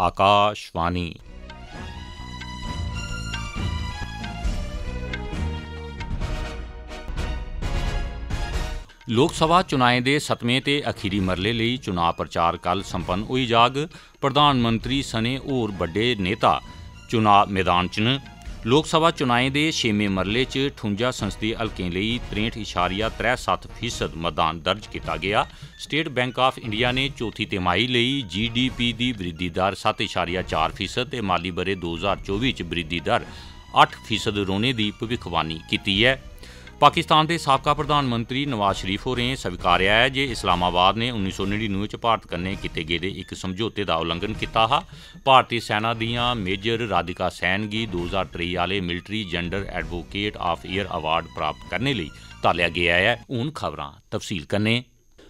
ਆਕਾਸ਼ਵਾਣੀ ਲੋਕ ਸਭਾ ਚੋਣਾਂ ਦੇ 7ਵੇਂ ਤੇ ਅਖੀਰੀ ਮਰਲੇ ਲਈ ਚੋਣ ਪ੍ਰਚਾਰ ਕੱਲ ਸੰਪੰਨ ਹੋਈ ਜਾਗ ਪ੍ਰਧਾਨ ਮੰਤਰੀ ਸਨੇ ਹੋਰ ਵੱਡੇ ਨੇਤਾ ਚੋਣ ਮੈਦਾਨ 'ਚ ਲੋਕ ਸਭਾ ਚੋਣਾਂ ਦੇ 6ਵੇਂ ਮਰਲੇ 'ਚ 58 ਸੰਸਦੀ ਹਲਕੇ ਲਈ 63.37% ਮਤਦਾਨ ਦਰਜ ਕੀਤਾ ਗਿਆ ਸਟੇਟ ਬੈਂਕ ਆਫ ਇੰਡੀਆ ਨੇ ਚੌਥੀ ਤਿਮਾਹੀ ਲਈ ਜੀਡੀਪੀ ਦੀ ਵਿਰਧੀ ਦਰ 7.4% ਤੇ ਮਾਲੀ ਬਰੇ 2024 'ਚ ਵਿਰਧੀ ਦਰ 8% ਰੋਣੇ ਦੀ ਭਵਿੱਖਬਾਣੀ ਕੀਤੀ ਹੈ ਪਾਕਿਸਤਾਨ ਦੇ ਸਾਬਕਾ ਪ੍ਰਧਾਨ ਮੰਤਰੀ ਨਵਾਜ਼ ਸ਼ਰੀਫ ਹੋਰੇ ਸਵੀਕਾਰਿਆ ਹੈ ਜੇ ਇਸਲਾਮਾਬਾਦ ਨੇ 1999 ਚ ਭਾਰਤ ਕੰਨੇ ਕੀਤੇ ਗਏ ਦੇ ਇੱਕ ਸਮਝੌਤੇ ਦਾ ਉਲੰਘਣ ਕੀਤਾ ਹਾ ਭਾਰਤੀ ਸੈਨਾ ਦੀਆਂ ਮੇਜਰ ਰਾਧਿਕਾ ਸੈਨਗੀ 2023 ਵਾਲੇ military gender advocate of year award ਪ੍ਰਾਪਤ ਕਰਨੇ ਲਈ ਤਾਲਿਆ ਗਿਆ ਹੈ ਹੁਣ ਖਬਰਾਂ ਤਫਸੀਲ ਕਰਨੇ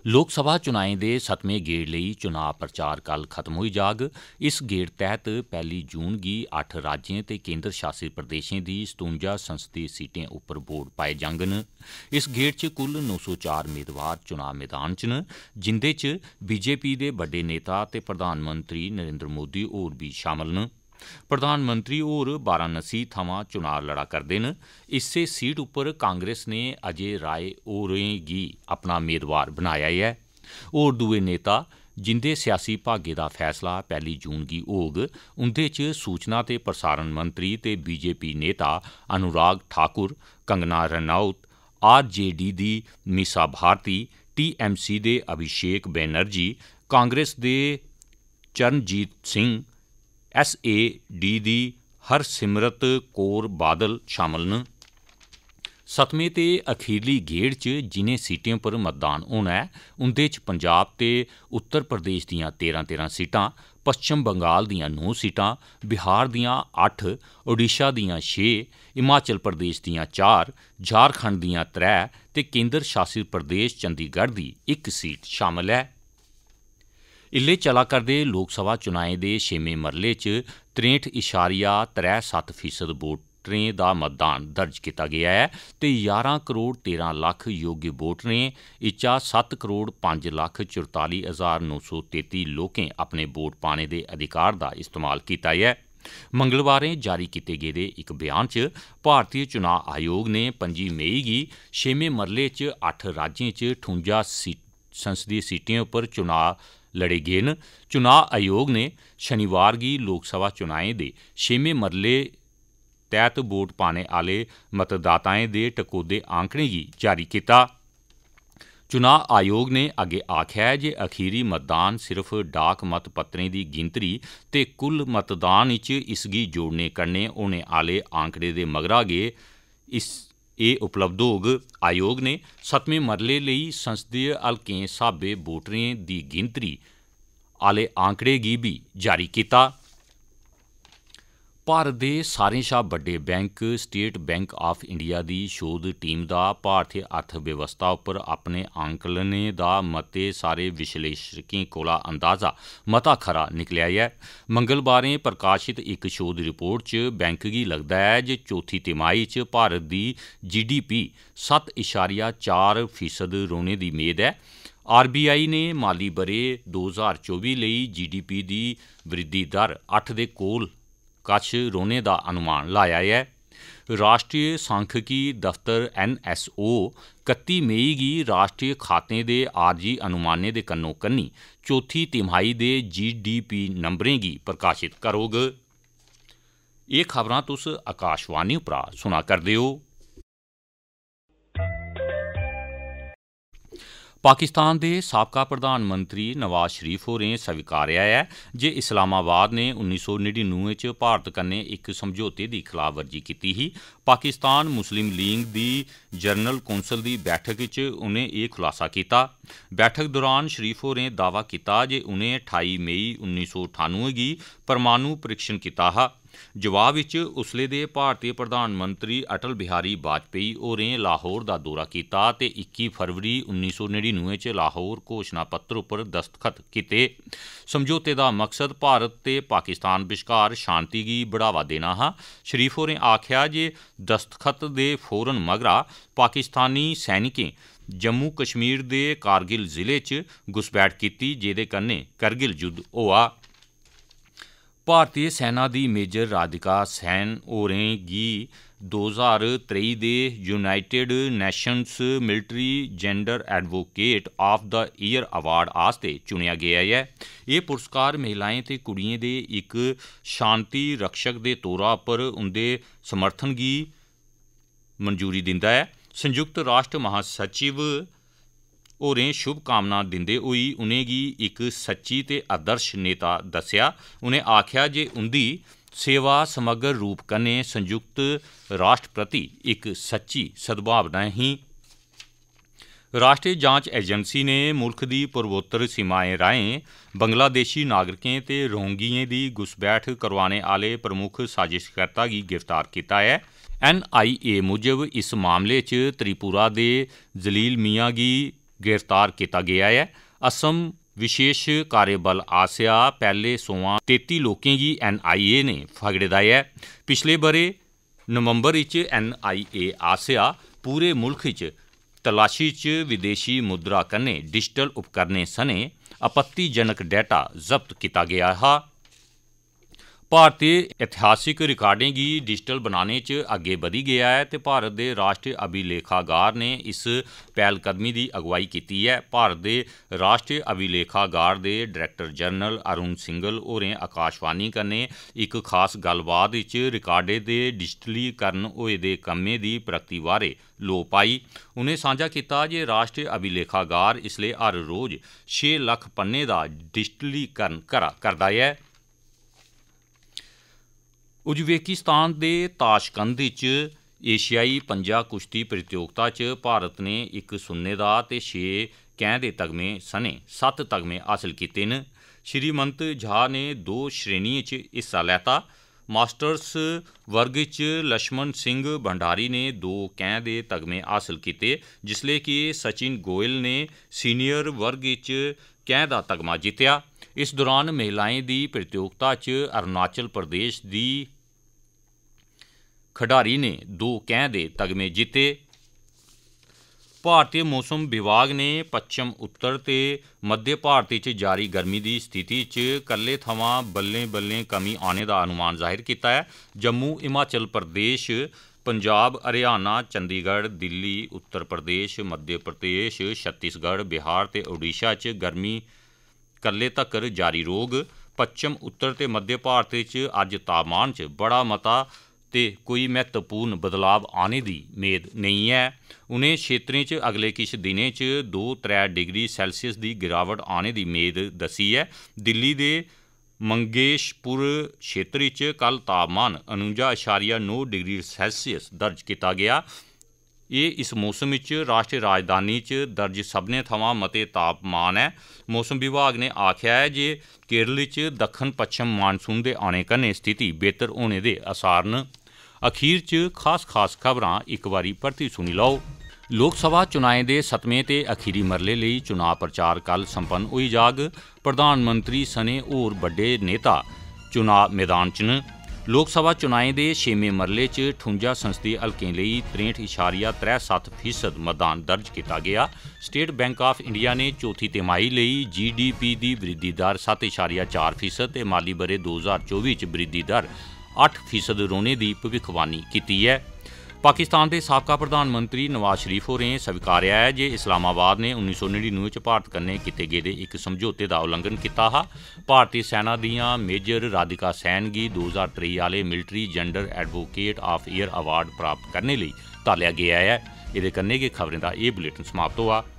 ਲੋਕ ਸਭਾ ਚੋਣਾਂ ਦੇ 7ਵੇਂ ਗੇੜ ਲਈ ਚੋਣ ਪ੍ਰਚਾਰ ਕੱਲ ਖਤਮ ਹੋਈ ਜਾਗ ਇਸ ਗੇੜ ਤਹਿਤ ਪਹਿਲੀ ਜੂਨ ਦੀ 8 ਰਾਜਾਂ ਤੇ ਕੇਂਦਰ ਸ਼ਾਸਿਤ ਪ੍ਰਦੇਸ਼ਾਂ ਦੀ 57 ਸੰਸਦੀ ਸੀਟਾਂ ਉੱਪਰ ਵੋਟ ਪਾਏ ਜਾਂਗਨ ਇਸ ਗੇੜ 'ਚ ਕੁੱਲ 904 ਉਮੀਦਵਾਰ ਚੋਣ ਮੈਦਾਨ 'ਚ ਨੇ ਜਿੰਦੇ 'ਚ ਬੀਜੇਪੀ ਦੇ ਵੱਡੇ ਨੇਤਾ ਤੇ ਪ੍ਰਧਾਨ ਮੰਤਰੀ ਨਰਿੰਦਰ ਮੋਦੀ ਹੋਰ ਵੀ ਸ਼ਾਮਲ ਨੇ प्रधानमंत्री होर वाराणसी थमां चुना लड़ा करदे न इस्सै सीट उप्पर कांग्रेस नै अजय राय होरें गी अपना मेदवार बनाया ऐ होर दुए नेता जिंदे सियासी भाग्य दा फैसला पैहली जून गी होग उंदे च सूचना ते प्रसारण मंत्री ते बीजेपी नेता अनुराग ठाकुर कंगना रनौत आरजेडी दी मीसा भारती टीएमसी दे अभिषेक बैनर्जी कांग्रेस दे Charanjit Singh S A D ਦੀ ਹਰ ਸਿਮਰਤ ਕੋਰ ਬਾਦਲ ਸ਼ਾਮਲ ਨ ਸਤਵੇਂ ਤੇ ਅਖੀਰਲੀ ਗੇੜ 'ਚ ਜਿਨੇ ਸੀਟਾਂ ਪਰ ਮਤਦਾਨ ਹੋਣਾ ਹੈ ਉਨਦੇ 'ਚ ਪੰਜਾਬ ਤੇ ਉੱਤਰ ਪ੍ਰਦੇਸ਼ ਦੀਆਂ 13-13 ਸੀਟਾਂ, ਪੱਛਮ ਬੰਗਾਲ ਦੀਆਂ 9 ਸੀਟਾਂ, ਬਿਹਾਰ ਦੀਆਂ 8, ਓਡੀਸ਼ਾ ਦੀਆਂ 6, ਹਿਮਾਚਲ ਪ੍ਰਦੇਸ਼ ਦੀਆਂ 4, ਝਾਰਖੰਡ ਦੀਆਂ 3 ਤੇ ਕੇਂਦਰ ਸ਼ਾਸਿਤ ਪ੍ਰਦੇਸ਼ ਚੰਡੀਗੜ੍ਹ ਦੀ 1 ਸੀਟ ਸ਼ਾਮਲ ਹੈ। ਇਲੇ ਚਲਾ ਕਰਦੇ ਲੋਕ ਸਭਾ ਚੋਣਾਂ ਦੇ ਛੇਵੇਂ ਮਰਲੇ 'ਚ 63.37 ਫੀਸਦ ਵੋਟਰਾਂ ਦਾ ਮਤਦਾਨ ਦਰਜ ਕੀਤਾ ਗਿਆ ਹੈ ਤੇ 11 ਕਰੋੜ 13 ਲੱਖ ਯੋਗ ਨੇ ਇਚਾ 7 ਕਰੋੜ 5 ਲੱਖ 44933 ਲੋਕਾਂ ਆਪਣੇ ਵੋਟ ਪਾਣੇ ਦੇ ਅਧਿਕਾਰ ਦਾ ਇਸਤੇਮਾਲ ਕੀਤਾ ਹੈ ਮੰਗਲਵਾਰੇ ਜਾਰੀ ਕੀਤੇ ਗਏ ਦੇ ਇੱਕ ਬਿਆਨ 'ਚ ਭਾਰਤੀ ਚੋਣ ਆਯੋਗ ਨੇ 25 ਮਈ ਦੀ 6ਵੇਂ ਮਰਲੇ 'ਚ 8 ਰਾਜਾਂ 'ਚ 58 ਸੰਸਦੀ ਸੀਟਾਂ ਉੱਪਰ ਚੋਣਾਂ ਲੜੇ ਗਏ ਨ ਚੁਣਾ ਆਯੋਗ ਨੇ ਸ਼ਨੀਵਾਰ ਦੀ ਲੋਕ ਸਭਾ ਚੋਣਾਂ ਦੇ ਛੇਵੇਂ ਮਰਲੇ ਤਹਿਤ ਵੋਟ ਪਾਣੇ ਵਾਲੇ ਮਤਦਾਤਾਵਾਂ ਦੇ ਟਕੋਦੇ ਆંકੜੇ ਗੀ ਜਾਰੀ ਕੀਤਾ ਚੋਣ ਆਯੋਗ ਨੇ ਅੱਗੇ ਆਖਿਆ ਜੇ ਅਖੀਰੀ ਮਤਦਾਨ ਸਿਰਫ ਡਾਕ ਮਤ ਪੱਤਰੇ ਦੀ ਗਿਣਤਰੀ ਤੇ ਕੁੱਲ ਮਤਦਾਨ ਵਿੱਚ ਇਸ ਗੀ ਜੋੜਨੇ ਕਰਨੇ ਉਹਨੇ ਵਾਲੇ ਆંકੜੇ ਦੇ ਮਗਰਾਗੇ ਇਸ ਇਹ ਉਪਲਬਧ ਹੋਗ ਆਯੋਗ ਨੇ 7ਵੇਂ ਮਰਲੇ ਲਈ ਸੰਸਦੀ ਹਲਕੇ ਸਾਬੇ ਵੋਟਰੀਆਂ ਦੀ ਗਿਣਤਰੀ ਆਲੇ ਆંકੜੇ ਵੀ ਜਾਰੀ ਕੀਤਾ ਭਾਰਤ ਦੇ ਸਾਰੇ ਸ਼ਾ ਵੱਡੇ bank state bank of India ਦੀ ਸ਼ੋਧ ਟੀਮ ਦਾ ਭਾਰਤੀ ਅਰਥ ਵਿਵਸਥਾ ਉੱਪਰ ਆਪਣੇ ਆਂਕਲਨੇ ਦਾ ਮਤੇ ਸਾਰੇ ਵਿਸ਼ਲੇਸ਼ਕਾਂ ਕੋਲਾ ਅੰਦਾਜ਼ਾ ਮਤਾ ਖਰਾ ਨਿਕਲਿਆ ਹੈ ਮੰਗਲਵਾਰੇ ਪ੍ਰਕਾਸ਼ਿਤ ਇੱਕ ਸ਼ੋਧ ਰਿਪੋਰਟ 'ਚ ਬੈਂਕ ਕੀ ਲੱਗਦਾ ਹੈ ਜੇ ਚੌਥੀ ਤਿਮਾਹੀ 'ਚ ਭਾਰਤ ਦੀ ਜੀਡੀਪੀ 7.4 ਫੀਸਦ ਰੋਣੇ ਦੀ ਉਮੀਦ ਹੈ ਆਰਬੀਆਈ ਨੇ ਮਾਲੀ ਬਰੇ 2024 ਲਈ ਜੀਡੀਪੀ ਦੀ ਵਿਰਧੀ ਦਰ 8 ਦੇ ਕੋਲ ਕੱਛ ਰੋਨੇ ਦਾ ਅਨੁਮਾਨ ਲਾਇਆ ਹੈ ਰਾਸ਼ਟਰੀ ਸੰਖਕੀ ਦਫ਼ਤਰ ਐਨ ਐਸ ਓ 31 ਮਈ ਗੀ ਰਾਸ਼ਟਰੀ ਖਾਤੇ ਦੇ ਆਰਜੀ ਅਨੁਮਾਨੇ ਦੇ ਕੰਨੋ ਕੰਨੀ ਚੌਥੀ ਤਿਮਾਹੀ ਦੇ ਜੀ ਡੀ ਪੀ ਨੰਬਰਾਂ ਗੀ ਪ੍ਰਕਾਸ਼ਿਤ ਕਰੋਗ ਇਹ ਖਬਰਾਂ ਤੁਸ ਆਕਾਸ਼ਵਾਣੀ ਉਪਰਾ ਸੁਣਾ ਕਰਦੇ ਹੋ ਪਾਕਿਸਤਾਨ ਦੇ ਸਾਬਕਾ ਪ੍ਰਧਾਨ ਮੰਤਰੀ ਨਵਾਜ਼ ਸ਼ਰੀਫ ਹੋਰੇ ਸਵੀਕਾਰਿਆ ਹੈ ਜੇ ਇਸਲਾਮਾਬਾਦ ਨੇ 1999 ਵਿੱਚ ਭਾਰਤ ਕੰਨੇ ਇੱਕ ਸਮਝੌਤੇ ਦੀ ਵਰਜੀ ਕੀਤੀ ਸੀ ਪਾਕਿਸਤਾਨ ਮੁਸਲਿਮ ਲੀਗ ਦੀ ਜਨਰਲ ਕੌਂਸਲ ਦੀ ਬੈਠਕ ਵਿੱਚ ਉਹਨੇ ਇਹ ਖੁਲਾਸਾ ਕੀਤਾ ਬੈਠਕ ਦੌਰਾਨ ਸ਼ਰੀਫ ਹੋਰੇ ਦਾਅਵਾ ਕੀਤਾ ਜੇ ਉਹਨੇ 28 ਮਈ 1998 ਦੀ ਪਰਮਾਣੂ ਪ੍ਰੀਖਣ ਕੀਤਾ ਹੈ ਜਵਾਬ ਵਿੱਚ ਉਸਲੇ ਦੇ ਭਾਰਤੀ ਪ੍ਰਧਾਨ ਮੰਤਰੀ ਅਟਲ ਬਿਹਾਰੀ ਬਾਜਪਾਈ ਹੋਰੇ ਲਾਹੌਰ ਦਾ ਦੌਰਾ ਕੀਤਾ ਤੇ 21 ਫਰਵਰੀ 1999 ਚ ਲਾਹੌਰ ਘੋਸ਼ਣਾ ਪੱਤਰ ਉੱਪਰ ਦਸਤਖਤ ਕੀਤੇ ਸਮਝੌਤੇ ਦਾ ਮਕਸਦ ਭਾਰਤ ਤੇ ਪਾਕਿਸਤਾਨ ਵਿਚਕਾਰ ਸ਼ਾਂਤੀ ਦੀ ਬੜਾਵਾ ਦੇਣਾ ਹੈ ਸ਼ਰੀਫ ਹੋਰੇ ਆਖਿਆ ਜੇ ਦਸਤਖਤ ਦੇ ਫੌਰਨ ਮਗਰਾ ਪਾਕਿਸਤਾਨੀ ਸੈਨਿਕੇ ਜੰਮੂ ਕਸ਼ਮੀਰ ਦੇ ਕਾਰਗਿਲ ਜ਼ਿਲ੍ਹੇ 'ਚ ਗੁਸਬੈਠ ਕੀਤੀ ਜਿਹਦੇ ਕੰਨੇ ਕਾਰਗਿਲ ਯੁੱਧ ਹੋਆ ਭਾਰਤੀ ਸੈਨਾ ਦੀ ਮੇਜਰ ਰਾਧਿਕਾ ਸੈਨ ਹੋਰੇ ਗੀ 2023 ਦੇ United Nations military gender advocate of ਦਾ ਈਅਰ ਅਵਾਰਡ ਆਸਤੇ ਚੁਣਿਆ ਗਿਆ ਹੈ ਇਹ ਪੁਰਸਕਾਰ ਮਹਿਲਾਵਾਂ ਤੇ ਕੁੜੀਆਂ ਦੇ ਇੱਕ ਸ਼ਾਂਤੀ ਰક્ષਕ ਦੇ ਤੌਰਾ ਉੱਪਰ ਉਹਦੇ ਸਮਰਥਨ ਦੀ ਮਨਜ਼ੂਰੀ ਦਿੰਦਾ ਹੈ ਸੰਯੁਕਤ ਰਾਸ਼ਟਰ ਮਹਾਸਚਿਵ ਹੋਰੇ ਸ਼ੁਭਕਾਮਨਾ ਦਿੰਦੇ ਹੋਈ ਉਹਨੇ ਕੀ ਇੱਕ ਸੱਚੀ ਤੇ ਆਦਰਸ਼ ਨੇਤਾ ਦੱਸਿਆ ਉਹਨੇ ਆਖਿਆ ਜੇ ਉੰਦੀ ਸੇਵਾ ਸਮਗਰ ਰੂਪ ਕਨੇ ਸੰਯੁਕਤ ਰਾਸ਼ਟਰ ਪ੍ਰਤੀ ਇੱਕ ਸੱਚੀ ਸਦਭਾਵਨਾ ਹੀ ਰਾਸ਼ਟਰੀ ਜਾਂਚ ਏਜੰਸੀ ਨੇ ਮੁਲਕ ਦੀ ਪੂਰਵੋਤਰ ਸੀਮਾਏ ਰਾਹੀਂ ਬੰਗਲਾਦੇਸ਼ੀ ਨਾਗਰਿਕਾਂ ਤੇ ਰੋਂਗੀਆਂ ਦੀ ਗੁਸਬੈਠ ਕਰਵਾਉਣੇ ਵਾਲੇ ਪ੍ਰਮੁੱਖ ਸਾਜ਼ਿਸ਼ਕਰਤਾ ਕੀ ਗ੍ਰਿਫਤਾਰ ਕੀਤਾ ਹੈ ਐਨ ਆਈ ਏ ਮੁਜਬ ਇਸ ਮਾਮਲੇ 'ਚ ਤ੍ਰਿਪੁਰਾ ਦੇ ਜ਼ਲੀਲ ਮੀਆਂ ਦੀ ਗ੍ਰਿਫਤਾਰ ਕੀਤਾ ਗਿਆ ਹੈ ਅਸਮ ਵਿਸ਼ੇਸ਼ ਕਾਰਜਬਲ ਆਸਿਆ ਪਹਿਲੇ ਸੋਆ 33 ਲੋਕਾਂ ਦੀ ਐਨਆਈਏ ਨੇ ਫਗੜਦਾ ਹੈ ਪਿਛਲੇ ਬਰੇ ਨਵੰਬਰ ਵਿੱਚ ਐਨਆਈਏ ਆਸਿਆ ਪੂਰੇ ਮੁਲਕ ਵਿੱਚ ਤਲਾਸ਼ੀ 'ਚ ਵਿਦੇਸ਼ੀ ਮੁਦਰਾ ਕੰਨੇ ਡਿਜੀਟਲ ਉਪਕਰਨੇ ਸਨੇ ਅਪੱਤੀਜਨਕ ਡਾਟਾ ਜ਼ਬਤ ਕੀਤਾ ਗਿਆ ਹੈ ਭਾਰਤੀ ਇਤਿਹਾਸਿਕ ਰਿਕਾਰਡਿੰਗ ਹੀ ਡਿਜੀਟਲ ਬਣਾਉਣੇ 'ਚ ਅੱਗੇ ਵਧੀ ਗਿਆ ਹੈ ਤੇ ਭਾਰਤ ਦੇ ਰਾਸ਼ਟਰੀ ਅਭਿਲੇਖਾਗਾਰ ਨੇ ਇਸ ਪਹਿਲ ਕਦਮੀ ਦੀ ਅਗਵਾਈ ਕੀਤੀ ਹੈ ਭਾਰਤ ਦੇ ਰਾਸ਼ਟਰੀ ਅਭਿਲੇਖਾਗਾਰ ਦੇ ਡਾਇਰੈਕਟਰ ਜਨਰਲ ਅਰੁਣ ਸਿੰਘਲ ਹੋਰੇ ਆਕਾਸ਼ਵਾਣੀ ਕਰਨੇ ਇੱਕ ਖਾਸ ਗੱਲਬਾਤ ਵਿੱਚ ਰਿਕਾਰਡੇ ਦੇ ਡਿਜੀਟਲੀਕਰਨ ਹੋਏ ਦੇ ਕੰਮੇ ਦੀ ਪ੍ਰਗਤੀ ਬਾਰੇ ਉਹਨੇ ਸਾਂਝਾ ਕੀਤਾ ਜੇ ਰਾਸ਼ਟਰੀ ਅਭਿਲੇਖਾਗਾਰ ਇਸ ਲਈ ਹਰ ਰੋਜ਼ 6 ਲੱਖ ਪੰਨੇ ਦਾ ਡਿਜੀਟਲੀਕਰਨ ਕਰਦਾ ਹੈ ਉਜ਼ਬੇਕਿਸਤਾਨ ਦੇ ਤਾਸ਼ਕੰਦ ਵਿੱਚ ਏਸ਼ੀਆਈ ਪੰਜਾ ਕੁਸ਼ਤੀ ਪ੍ਰਤੀਯੋਗਤਾ 'ਚ ਭਾਰਤ ਨੇ ਇੱਕ ਸੁੰਨੇ ਦਾ ਤੇ 6 ਕਹਿੰਦੇ ਤਗਮੇ ਸਨੇ 7 ਤਗਮੇ ਹਾਸਲ ਕੀਤੇ ਨੇ ਸ਼੍ਰੀਮੰਤ ਝਾ ਨੇ ਦੋ ਸ਼੍ਰੇਣੀਆਂ 'ਚ ਹਿੱਸਾ ਲੈਤਾ ਮਾਸਟਰਸ ਵਰਗ 'ਚ ਲక్ష్మణ ਸਿੰਘ ਭੰਡਾਰੀ ਨੇ ਦੋ ਕਹਿੰਦੇ ਤਗਮੇ ਹਾਸਲ ਕੀਤੇ ਜਿਸ ਲਈ ਕਿ ਸਚਿਨ ਗੋਇਲ ਨੇ ਸੀਨੀਅਰ ਵਰਗ 'ਚ ਕਹਿੰਦਾ ਤਗਮਾ ਜਿੱਤਿਆ ਇਸ ਦੌਰਾਨ ਮਹਿਲਾਵਾਂ ਦੀ ਪ੍ਰਤੀਯੋਗਤਾ 'ਚ ਅਰੁਣਾਚਲ ਪ੍ਰਦੇਸ਼ ਦੀ ਖਿਡਾਰੀ ਨੇ ਦੋ ਕਹਿ ਦੇ ਤਗਮੇ ਜਿੱਤੇ ਭਾਰਤੀ ਮੌਸਮ ਵਿਭਾਗ ਨੇ ਪੱਛਮ ਉੱਤਰ ਤੇ ਮੱਧ ਭਾਰਤ 'ਚ ਜਾਰੀ ਗਰਮੀ ਦੀ ਸਥਿਤੀ 'ਚ ਕੱਲੇ ਥਾਵਾਂ ਬੱਲੇ ਬੱਲੇ ਕਮੀ ਆਉਣੇ ਦਾ ਅਨੁਮਾਨ ਜ਼ਾਹਿਰ ਕੀਤਾ ਹੈ ਜੰਮੂ ਹਿਮਾਚਲ ਪ੍ਰਦੇਸ਼ ਪੰਜਾਬ ਹਰਿਆਣਾ ਚੰਡੀਗੜ੍ਹ ਦਿੱਲੀ ਉੱਤਰ ਪ੍ਰਦੇਸ਼ ਮੱਧ ਪ੍ਰਦੇਸ਼ ਛੱਤੀਸਗੜ੍ਹ ਬਿਹਾਰ ਤੇ ਓਡੀਸ਼ਾ 'ਚ ਗਰਮੀ ਕੱਲੇ ਤੱਕ ਜਾਰੀ ਰੋਗ ਪੱਛਮ ਉੱਤਰ ਤੇ ਮੱਧ ਭਾਰਤ 'ਚ ਅੱਜ ਤਾਪਮਾਨ 'ਚ ਬੜਾ ਮਤਾ ਤੇ ਕੋਈ ਮਹੱਤਵਪੂਰਨ ਬਦਲਾਅ ਆਣੇ ਦੀ ਉਮੀਦ ਨਹੀਂ ਹੈ ਉਨੇ ਖੇਤਰੀ ਚ ਅਗਲੇ ਕਿਛ ਦਿਨੇ ਚ 2-3 ਡਿਗਰੀ ਸੈਲਸੀਅਸ ਦੀ ਗਿਰਾਵਟ ਆਣੇ ਦੀ ਉਮੀਦ ਦਸੀ ਹੈ ਦਿੱਲੀ ਦੇ ਮੰਗੇਸ਼ਪੁਰ ਖੇਤਰੀ ਚ ਕੱਲ ਤਾਪਮਾਨ 49.9 ਡਿਗਰੀ ਸੈਲਸੀਅਸ ਦਰਜ ਕੀਤਾ ਗਿਆ ਇਹ ਇਸ ਮੌਸਮ ਵਿੱਚ ਰਾਸ਼ਟਰੀ ਰਾਜਧਾਨੀ 'ਚ ਦਰਜ ਸਭਨੇ ਥਾਵਾਂ ਮਤੇ ਤਾਪਮਾਨ ਹੈ ਮੌਸਮ ਵਿਭਾਗ ਨੇ ਆਖਿਆ ਹੈ ਜੇ ਕੇਰਲ 'ਚ ਦੱਖਣ ਪੱਛਮ ਮਾਨਸੂਨ ਦੇ ਆਣੇ ਕਨੇ ਸਥਿਤੀ ਬਿਹਤਰ ਹੋਣੇ ਦੇ ਅਸਾਰ ਨ ਅਖੀਰ 'ਚ ਖਾਸ-ਖਾਸ ਖਬਰਾਂ ਇੱਕ ਵਾਰੀ ਪਰਤੀ ਸੁਣੀ ਲਓ ਲੋਕ ਸਭਾ ਚੋਣਾਂ ਦੇ 7ਵੇਂ ਤੇ ਅਖੀਰੀ ਮਰਲੇ ਲਈ ਚੋਣ ਪ੍ਰਚਾਰ ਕੱਲ ਸੰਪੰਨ ਹੋਈ ਜਾਗ ਪ੍ਰਧਾਨ ਮੰਤਰੀ ਸਨੇ ਹੋਰ ਵੱਡੇ ਨੇਤਾ ਚੋਣ ਮੈਦਾਨ 'ਚ ਨੇ ਲੋਕ ਸਭਾ ਚੋਣਾਂ ਦੇ 6ਵੇਂ ਮਰਲੇ 'ਚ 58 ਸੰਸਦੀ ਹਲਕੇ ਲਈ 63.37% ਮਤਦਾਨ ਦਰਜ ਕੀਤਾ ਗਿਆ ਸਟੇਟ ਬੈਂਕ ਆਫ ਇੰਡੀਆ ਨੇ ਚੌਥੀ ਤਿਮਾਹੀ ਲਈ ਜੀਡੀਪੀ ਦੀ ਵਿਰਧੀ ਦਰ 7.4% ਤੇ ਮਾਲੀ ਬਰੇ 2024 'ਚ ਵਿਰਧੀ ਦਰ 8% ਰੋਣੇ ਦੀ ਭਵਿੱਖਬਾਣੀ ਕੀਤੀ ਹੈ ਪਾਕਿਸਤਾਨ ਦੇ ਸਾਬਕਾ ਪ੍ਰਧਾਨ ਮੰਤਰੀ ਨਵਾਜ਼ ਸ਼ਰੀਫ ਹੋਰੇ ਸਵੀਕਾਰਿਆ ਹੈ ਜੇ ਇਸਲਾਮਾਬਾਦ ਨੇ 1999 ਚ ਭਾਰਤ ਕੰਨੇ ਕੀਤੇ ਗਏ ਦੇ ਇੱਕ ਸਮਝੌਤੇ ਦਾ ਉਲੰਘਣ ਕੀਤਾ ਹੈ ਭਾਰਤੀ ਸੈਨਾ ਦੀਆਂ ਮੇਜਰ ਰਾਧਿਕਾ ਸੈਨਗੀ 2023 ਵਾਲੇ military gender advocate of year award ਪ੍ਰਾਪਤ ਕਰਨ ਲਈ ਤਾਲਿਆ ਗਿਆ ਹੈ ਇਹਦੇ ਕੰਨੇ ਕੀ ਖਬਰਾਂ ਦਾ ਇਹ ਬੁਲੇਟਿਨ ਸਮਾਪਤ ਹੋਆ